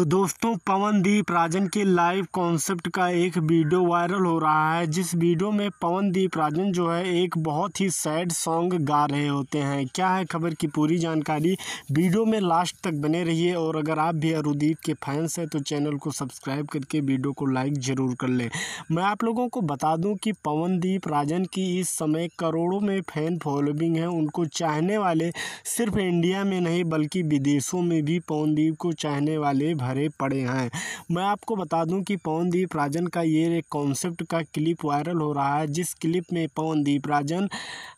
तो दोस्तों पवनदीप राजन के लाइव कॉन्सेप्ट का एक वीडियो वायरल हो रहा है जिस वीडियो में पवनदीप राजन जो है एक बहुत ही सैड सॉन्ग गा रहे होते हैं क्या है खबर की पूरी जानकारी वीडियो में लास्ट तक बने रहिए और अगर आप भी अरुदीप के फैंस हैं तो चैनल को सब्सक्राइब करके वीडियो को लाइक ज़रूर कर लें मैं आप लोगों को बता दूँ कि पवनदीप राजन की इस समय करोड़ों में फैन फॉलोइंग है उनको चाहने वाले सिर्फ इंडिया में नहीं बल्कि विदेशों में भी पवनदीप को चाहने वाले भरे पड़े हैं मैं आपको बता दूं कि पवनदीप राजन का ये कॉन्सेप्ट का क्लिप वायरल हो रहा है जिस क्लिप में पवनदीप राजन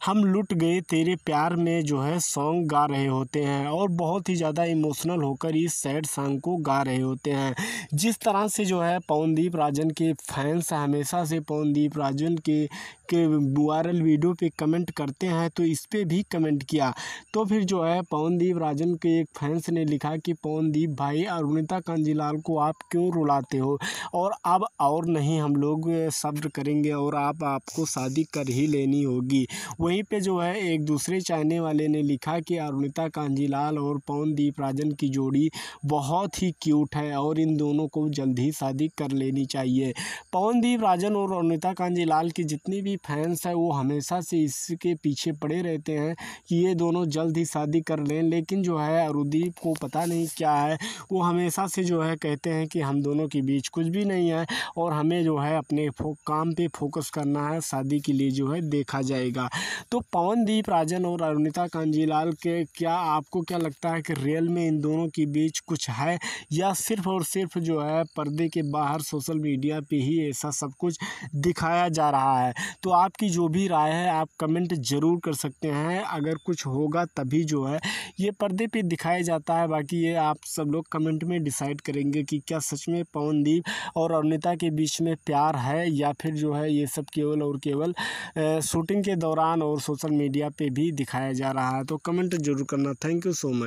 हम लुट गए तेरे प्यार में जो है सॉन्ग गा रहे होते हैं और बहुत ही ज़्यादा इमोशनल होकर इस सैड सॉन्ग को गा रहे होते हैं जिस तरह से जो है पवनदीप राजन के फैंस हमेशा से पवनदीप राजन के के वायरल वीडियो पे कमेंट करते हैं तो इस पर भी कमेंट किया तो फिर जो है पवनदीप राजन के एक फैंस ने लिखा कि पवनदीप भाई अरुणिता कांजीलाल को आप क्यों रुलाते हो और अब और नहीं हम लोग सब्र करेंगे और आप आपको शादी कर ही लेनी होगी वहीं पे जो है एक दूसरे चाहने वाले ने लिखा कि अरुणिता कांजीलाल और पवनदीप राजन की जोड़ी बहुत ही क्यूट है और इन दोनों को जल्द ही शादी कर लेनी चाहिए पवनदीप राजन और अरुणिता कांजीलाल की जितनी भी फैंस हैं वो हमेशा से इसके पीछे पड़े रहते हैं कि ये दोनों जल्द ही शादी कर लें लेकिन जो है अरुदीप को पता नहीं क्या है वो हमेशा हमेशा से जो है कहते हैं कि हम दोनों के बीच कुछ भी नहीं है और हमें जो है अपने काम पे फोकस करना है शादी के लिए जो है देखा जाएगा तो पवनदीप राजन और अरुणिता कांजीलाल के क्या आपको क्या लगता है कि रियल में इन दोनों के बीच कुछ है या सिर्फ और सिर्फ जो है पर्दे के बाहर सोशल मीडिया पर ही ऐसा सब कुछ दिखाया जा रहा है तो आपकी जो भी राय है आप कमेंट ज़रूर कर सकते हैं अगर कुछ होगा तभी जो है ये पर्दे पे दिखाया जाता है बाकी ये आप सब लोग कमेंट में डिसाइड करेंगे कि क्या सच में पवनदीप और अरुणिता के बीच में प्यार है या फिर जो है ये सब केवल और केवल शूटिंग के दौरान और सोशल मीडिया पे भी दिखाया जा रहा है तो कमेंट जरूर करना थैंक यू सो मच